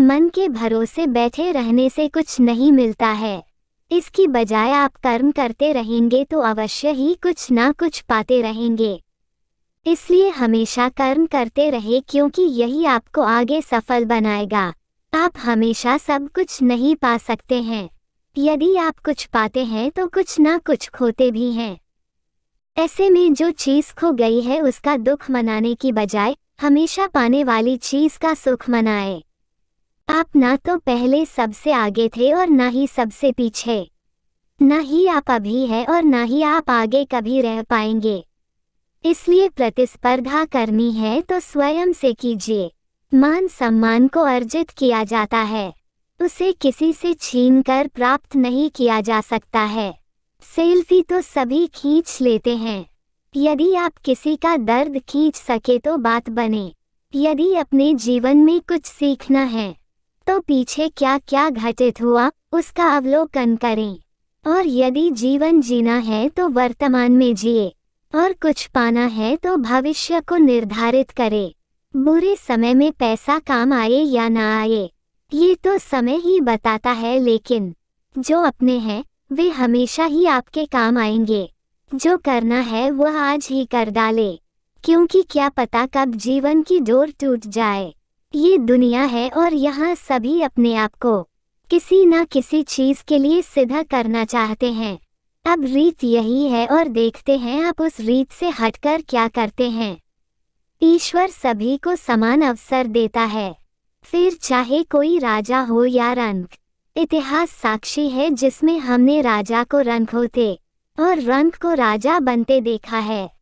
मन के भरोसे बैठे रहने से कुछ नहीं मिलता है इसकी बजाय आप कर्म करते रहेंगे तो अवश्य ही कुछ ना कुछ पाते रहेंगे इसलिए हमेशा कर्म करते रहे क्योंकि यही आपको आगे सफल बनाएगा आप हमेशा सब कुछ नहीं पा सकते हैं यदि आप कुछ पाते हैं तो कुछ ना कुछ खोते भी हैं ऐसे में जो चीज़ खो गई है उसका दुख मनाने की बजाय हमेशा पाने वाली चीज़ का सुख मनाएं। आप ना तो पहले सबसे आगे थे और ना ही सबसे पीछे न ही आप अभी है और न ही आप आगे कभी रह पाएंगे इसलिए प्रतिस्पर्धा करनी है तो स्वयं से कीजिए मान सम्मान को अर्जित किया जाता है उसे किसी से छीन कर प्राप्त नहीं किया जा सकता है सेल्फी तो सभी खींच लेते हैं यदि आप किसी का दर्द खींच सके तो बात बने यदि अपने जीवन में कुछ सीखना है तो पीछे क्या क्या घटित हुआ उसका अवलोकन करें और यदि जीवन जीना है तो वर्तमान में जिए और कुछ पाना है तो भविष्य को निर्धारित करें बुरे समय में पैसा काम आए या ना आए ये तो समय ही बताता है लेकिन जो अपने हैं वे हमेशा ही आपके काम आएंगे जो करना है वह आज ही कर डाले क्योंकि क्या पता कब जीवन की डोर टूट जाए ये दुनिया है और यहाँ सभी अपने आप को किसी न किसी चीज के लिए सिद्ध करना चाहते हैं अब रीत यही है और देखते हैं आप उस रीत से हटकर क्या करते हैं ईश्वर सभी को समान अवसर देता है फिर चाहे कोई राजा हो या रंक इतिहास साक्षी है जिसमें हमने राजा को रंक होते और रंक को राजा बनते देखा है